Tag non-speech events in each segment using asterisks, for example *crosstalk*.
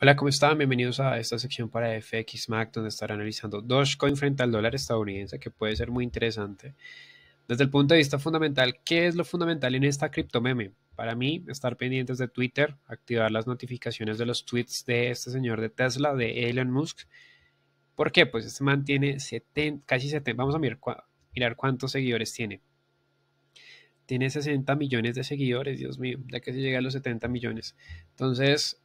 Hola, ¿cómo están? Bienvenidos a esta sección para FX Mac, donde estaré analizando Dogecoin frente al dólar estadounidense, que puede ser muy interesante. Desde el punto de vista fundamental, ¿qué es lo fundamental en esta criptomeme? Para mí, estar pendientes de Twitter, activar las notificaciones de los tweets de este señor de Tesla, de Elon Musk. ¿Por qué? Pues este man tiene casi 70, vamos a mirar, cuántos seguidores tiene. Tiene 60 millones de seguidores, Dios mío, ya que se llega a los 70 millones. Entonces,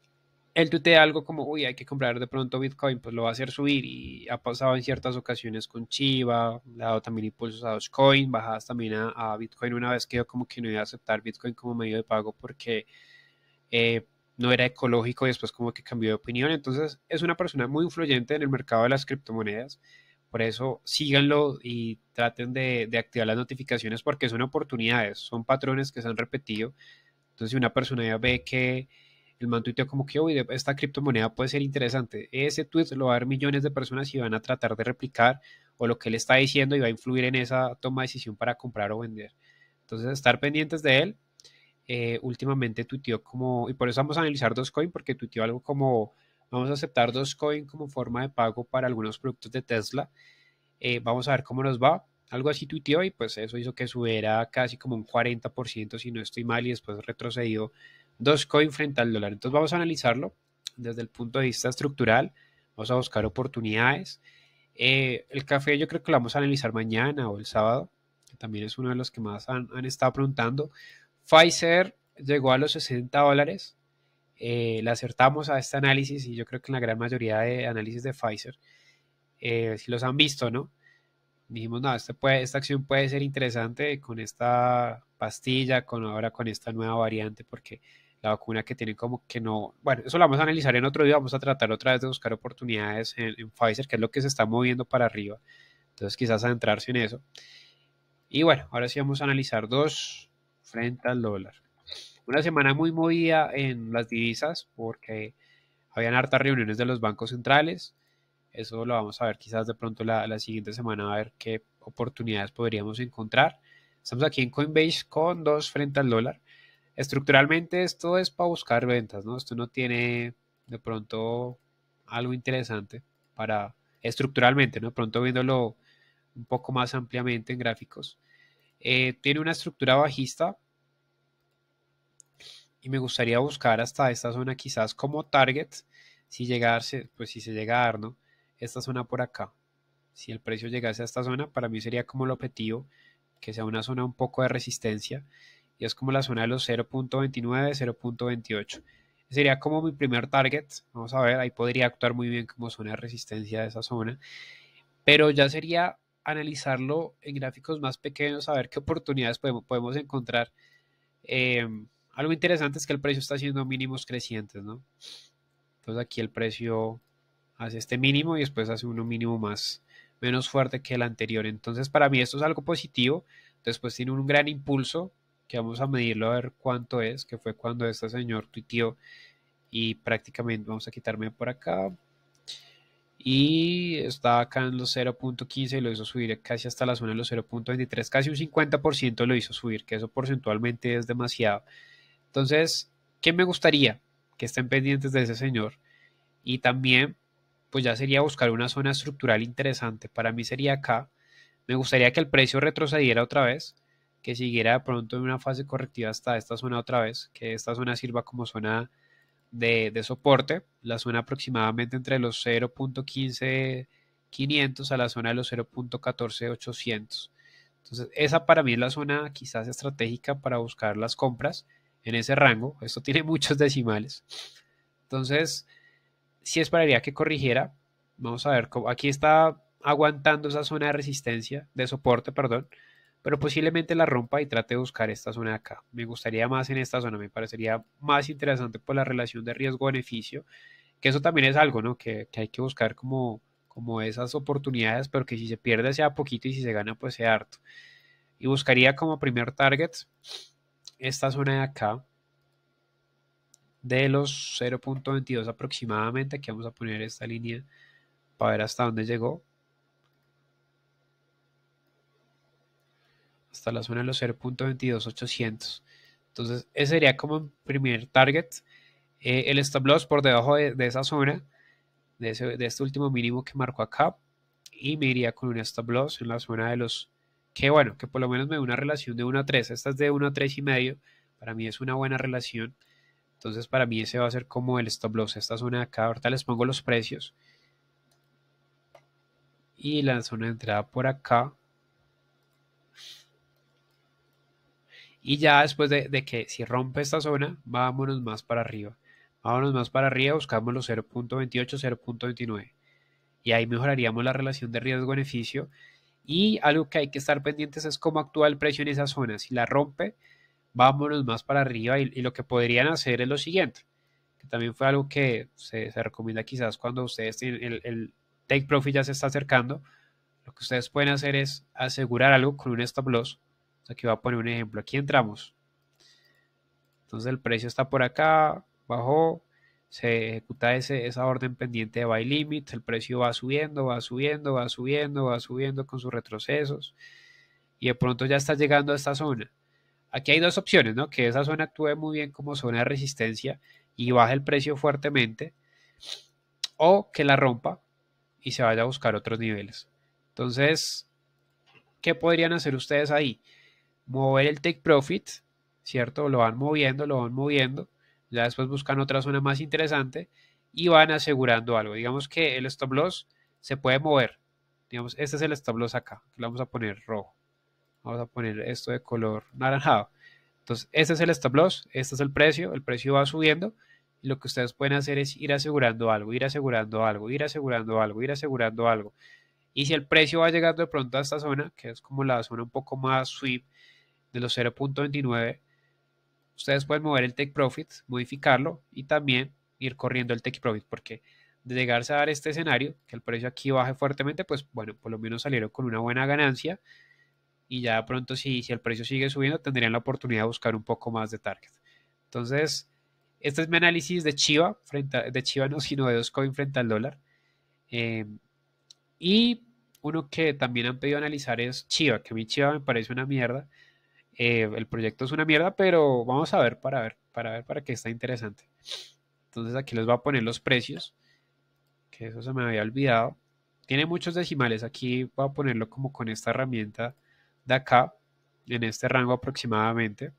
él tuitea algo como, uy, hay que comprar de pronto Bitcoin, pues lo va a hacer subir y ha pasado en ciertas ocasiones con Chiva, le ha dado también impulsos a Dogecoin, bajadas también a, Bitcoin una vez que yo como que no iba a aceptar Bitcoin como medio de pago porque eh, no era ecológico y después como que cambió de opinión. Entonces es una persona muy influyente en el mercado de las criptomonedas. Por eso síganlo y traten de, de activar las notificaciones porque son oportunidades, son patrones que se han repetido. Entonces si una persona ya ve que el man tuiteó como que, esta criptomoneda puede ser interesante. Ese tweet lo va a ver millones de personas y van a tratar de replicar o lo que él está diciendo y va a influir en esa toma de decisión para comprar o vender. Entonces, estar pendientes de él. Eh, últimamente tuiteó como, y por eso vamos a analizar Dogecoin, porque tuiteó algo como, vamos a aceptar Dogecoin como forma de pago para algunos productos de Tesla. Eh, vamos a ver cómo nos va. Algo así tuiteó y pues eso hizo que subiera casi como un 40%, si no estoy mal, y después retrocedió Dos coins frente al dólar. Entonces vamos a analizarlo desde el punto de vista estructural, vamos a buscar oportunidades. Eh, el café yo creo que lo vamos a analizar mañana o el sábado, también es uno de los que más han, estado preguntando. Pfizer llegó a los 60 dólares, eh, le acertamos a este análisis y yo creo que en la gran mayoría de análisis de Pfizer, eh, si los han visto, ¿no? Dijimos, no, este esta acción puede ser interesante con esta pastilla, con ahora con esta nueva variante, porque la vacuna que tienen como que no, bueno, eso lo vamos a analizar en otro día, vamos a tratar otra vez de buscar oportunidades en, Pfizer, que es lo que se está moviendo para arriba, entonces quizás adentrarse en eso. Y bueno, ahora sí vamos a analizar dos frente al dólar. Una semana muy movida en las divisas porque habían hartas reuniones de los bancos centrales, eso lo vamos a ver quizás de pronto la, la siguiente semana, a ver qué oportunidades podríamos encontrar. Estamos aquí en Coinbase con dos frente al dólar. Estructuralmente esto es para buscar ventas, ¿no? Esto no tiene de pronto algo interesante para estructuralmente, ¿no? pronto viéndolo un poco más ampliamente en gráficos. Eh, tiene una estructura bajista y me gustaría buscar hasta esta zona quizás como target, si llegarse, pues si se llega a dar, ¿no? Esta zona por acá. Si el precio llegase a esta zona, para mí sería como el objetivo que sea una zona un poco de resistencia y es como la zona de los 0.29, 0.28. Sería como mi primer target, vamos a ver, ahí podría actuar muy bien como zona de resistencia de esa zona, pero ya sería analizarlo en gráficos más pequeños, a ver qué oportunidades podemos, podemos encontrar. Eh, algo interesante es que el precio está haciendo mínimos crecientes, ¿no? Entonces aquí el precio hace este mínimo y después hace uno mínimo más, menos fuerte que el anterior. Entonces para mí esto es algo positivo. Después tiene un gran impulso vamos a medirlo a ver cuánto es, que fue cuando este señor tuiteó y prácticamente vamos a quitarme por acá. Y está acá en los 0.15 y lo hizo subir casi hasta la zona de los 0.23, casi un 50% lo hizo subir, que eso porcentualmente es demasiado. Entonces, ¿qué me gustaría? Que estén pendientes de ese señor. Y también, pues ya sería buscar una zona estructural interesante. Para mí sería acá. Me gustaría que el precio retrocediera otra vez que siguiera pronto en una fase correctiva hasta esta zona otra vez, que esta zona sirva como zona de, de soporte, la zona aproximadamente entre los 0.15500 a la zona de los 0.14800. Entonces, esa para mí es la zona quizás estratégica para buscar las compras en ese rango. Esto tiene *laughs* muchos decimales. Entonces, sí esperaría que corrigiera. Vamos a ver, aquí está aguantando esa zona de resistencia, de soporte, perdón pero posiblemente la rompa y trate de buscar esta zona de acá. Me gustaría más en esta zona, me parecería más interesante por la relación de riesgo-beneficio, que eso también es algo, ¿no? Que, hay que buscar como, como esas oportunidades, pero que si se pierde sea poquito y si se gana pues sea harto. Y buscaría como primer target esta zona de acá, de los 0.22 aproximadamente. Aquí vamos a poner esta línea para ver hasta dónde llegó. hasta la zona de los 0.22800. Entonces, ese sería como primer target. Eh, el stop loss por debajo de, esa zona, de, de, este último mínimo que marcó acá. Y me iría con un stop loss en la zona de los. Que bueno, que por lo menos me da una relación de 1 a 3. Esta es de 1 a 3 y medio. Para mí es una buena relación. Entonces, para mí ese va a ser como el stop loss. Esta zona de acá, ahorita les pongo los precios. Y la zona de entrada por acá Y ya después de, que si rompe esta zona, vámonos más para arriba. Vámonos más para arriba, buscamos los 0.28, 0.29. Y ahí mejoraríamos la relación de riesgo-beneficio. Y algo que hay que estar pendientes es cómo actúa el precio en esa zona. Si la rompe, vámonos más para arriba. Y, lo que podrían hacer es lo siguiente, que también fue algo que se, recomienda quizás cuando ustedes el, el take profit ya se está acercando. Lo que ustedes pueden hacer es asegurar algo con un stop loss Aquí voy a poner un ejemplo. Aquí entramos. Entonces el precio está por acá, bajó, se ejecuta ese, esa orden pendiente de buy limit, el precio va subiendo, va subiendo, va subiendo, va subiendo con sus retrocesos y de pronto ya está llegando a esta zona. Aquí hay dos opciones, ¿no? Que esa zona actúe muy bien como zona de resistencia y baje el precio fuertemente o que la rompa y se vaya a buscar otros niveles. Entonces, ¿qué podrían hacer ustedes ahí? mover el take profit, ¿cierto? Lo van moviendo, lo van moviendo, ya después buscan otra zona más interesante y van asegurando algo. Digamos que el stop loss se puede mover. Digamos, este es el stop loss acá, que vamos a poner rojo. Vamos a poner esto de color naranjado. Entonces, este es el stop loss, este es el precio, el precio va subiendo lo que ustedes pueden hacer es ir asegurando algo, ir asegurando algo, ir asegurando algo, ir asegurando algo. Y si el precio va llegando de pronto a esta zona, que es como la zona un poco más sweep, de los 0.29, ustedes pueden mover el take profit, modificarlo y también ir corriendo el take profit, porque de llegarse a dar este escenario, que el precio aquí baje fuertemente, pues bueno, por lo menos salieron con una buena ganancia y ya pronto si, si el precio sigue subiendo tendrían la oportunidad de buscar un poco más de target. Entonces, este es mi análisis de Chiva, frente de Chiva no, *laughs* sino de coin frente al dólar. Em, y uno que también han pedido analizar es Chiva, que a mí Chiva me parece una mierda. Eh, el proyecto es una mierda, pero vamos a ver para ver, para ver, para que está interesante. Entonces aquí les voy a poner los precios, que eso se me había olvidado. Tiene muchos decimales, aquí voy a ponerlo como con esta herramienta de acá, en este rango aproximadamente.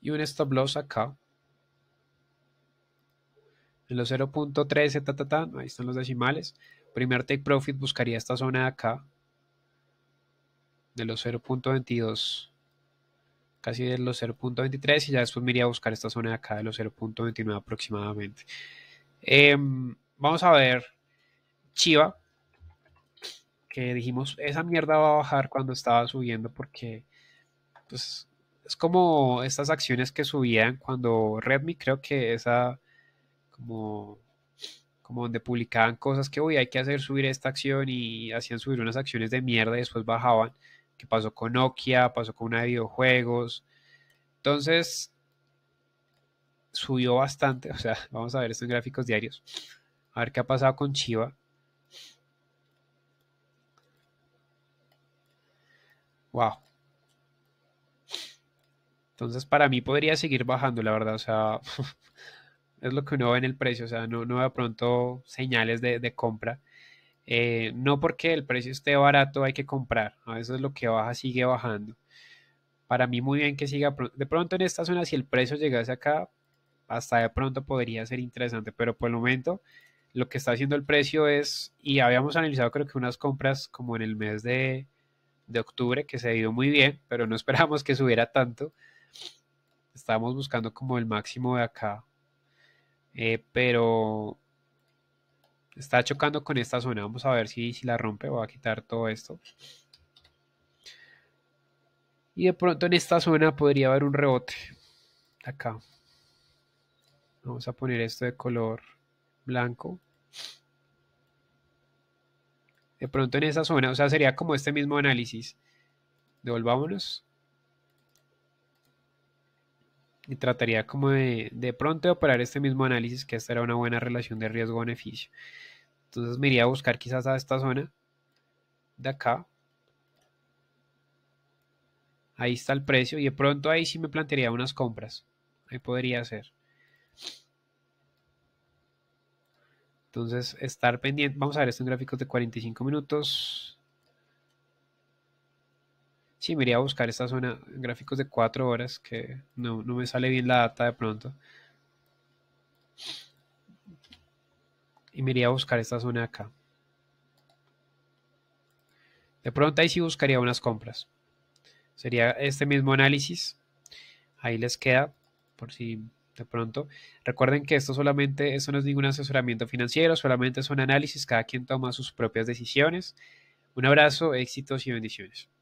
Y un stop loss acá los 0.13, ta, ahí están los decimales. Primer take profit buscaría esta zona de acá, de los 0.22, casi de los 0.23, y ya después me iría a buscar esta zona de acá de los 0.29 aproximadamente. Em, vamos a ver Chiva, que dijimos, esa mierda va a bajar cuando estaba subiendo porque pues, es como estas acciones que subían cuando Redmi, creo que esa como, como donde publicaban cosas que, hoy hay que hacer subir esta acción y hacían subir unas acciones de mierda y después bajaban, que pasó con Nokia, pasó con una de videojuegos. Entonces, subió bastante, o sea, *laughs* vamos a ver estos gráficos diarios, a ver qué ha pasado con Chiva. Wow. Entonces, para mí podría seguir bajando, la verdad. O sea, *laughs* es lo que uno ve en el precio, o sea, no, no pronto señales de, compra. Eh, no porque el precio esté barato hay que comprar, a veces lo que baja sigue bajando. Para mí muy bien que siga de pronto en esta zona, si el precio llegase acá, hasta de pronto podría ser interesante, pero por el momento lo que está haciendo el precio es, y habíamos analizado creo que unas compras como en el mes de, de octubre, que se ha ido muy bien, pero no *laughs* esperamos que subiera tanto. Estábamos buscando como el máximo de acá, eh, pero está chocando con esta zona. Vamos a ver si, si la rompe Voy va a quitar todo esto. Y de pronto en esta zona podría haber un rebote. Acá. Vamos a poner esto de color blanco. De pronto en esta zona, o sea, sería como este mismo análisis. Devolvámonos y trataría como de, pronto operar este mismo análisis que esta era una buena relación de riesgo-beneficio. Entonces me iría a buscar quizás a esta zona de acá. Ahí está el precio y de pronto ahí sí me plantearía unas compras. Ahí podría hacer. Entonces, estar pendiente. Vamos a ver, este en gráfico de 45 minutos. Sí, me iría a buscar esta zona, gráficos de 4 horas, que no, me sale bien la data de pronto. Y me iría a buscar esta zona acá. De pronto ahí sí buscaría unas compras. Sería este mismo análisis. Ahí les queda, por si de pronto. Recuerden que esto solamente, esto no es ningún asesoramiento financiero, solamente es un análisis, cada quien toma sus propias decisiones. Un abrazo, éxitos y bendiciones.